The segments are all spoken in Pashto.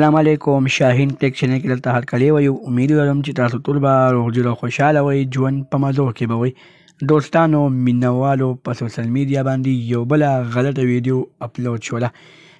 السلام علیکم شاهین ټیک چینل کې دلته هر کلی وایو امید لرم چې تاسو ټول به روغجوړ او خوشاله وئ ژوند په مزو کې به وئ دوستانو مینوالو په سوشل میډیا باندې یو بله غلطه ویډیو اپلوډ شوله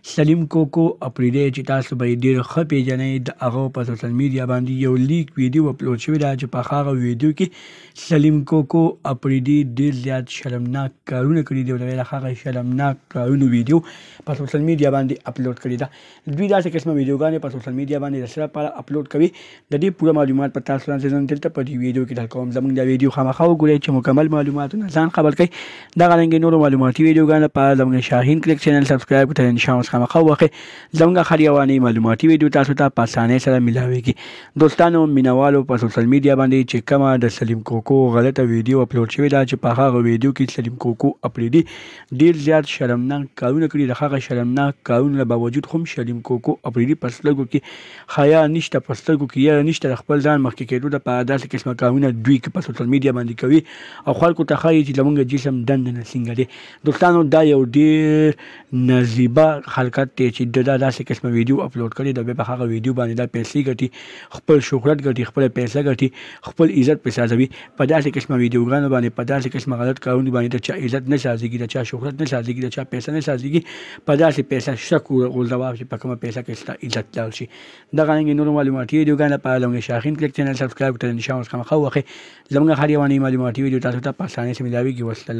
سلیم کوکو اپریدی چې تاسو به یې ډېر ښه پیژنئ د هغه په سوشل میډیا باندې یو لیک ویډیو اپلوډ شوی ده چې په هغه ویډیو کې سلیم کوکو اپریدی ډېر زیات شرمناک کارونه کړي دي او هغه شرمناک کارونه ویډیو په سوشل میډیا باندې اپلوډ کړي ده دوی داسې قسمه ویډیوګانې په سوشل میډیا باندې د سره لپاره اپلوډ کوي د دې پوره معلومات په تاسو باندې نن دلته په دې ویډیو کې درکوم زموږ دا ویډیو خامخا وګورئ چې مکمل معلوماتونه ځان خبر کړئ دا غرنګ نور معلوماتي ویډیوګانې په زموږ شاهین کلیک چینل سبسکرایب کړئ ان شاء الله تاسو خامخا وخه زموږ خليواني معلوماتي ویډیو تاسو ته په اسانۍ سره ملاويږي دوستانو مینوالو په سوشل میډیا باندې چې کومه د سلیم کوکو غلطه ویډیو اپلوډ شوې ده چې په هغه ویډیو کې سلیم کوکو اپریډي ډیر زیات شرمناک کارونه کړی د هغه شرمناک کارونه له باوجود هم سلیم کوکو اپریډي په سترګو کې حیا نشته په سترګو کې یا نشته خپل ځان مخکې کېدو د په داسې قسمه کارونه دوی کې په سوشل میډیا باندې کوي او خلکو ته ښایي چې زمونږ جسم دند نه څنګه دی دوستانو دا یو ډیر نزیبه حرکت دی چې د دا داسې قسمه ویډیو اپلوډ کړي د به په هغه ویډیو باندې دا پیسې ګټي خپل شهرت ګټي خپل پیسې ګټي خپل عزت پیسې ځوي په داسې قسمه ویډیوګانو باندې په داسې قسمه غلط کارونه باندې د چا عزت نه سازيږي د چا شهرت نه سازيږي د چا پیسې نه سازيږي په داسې پیسې شک او ځواب چې په کومه پیسې کې ستا عزت لال شي دا غانګې نور معلوماتي ویډیوګانو لپاره لونګ شاخین کلیک چینل سبسکرایب کړئ ان شاء الله خامخا وخه زموږ هر یوه معلوماتي ویډیو تاسو ته په اسانۍ سره ملاويږي والسلام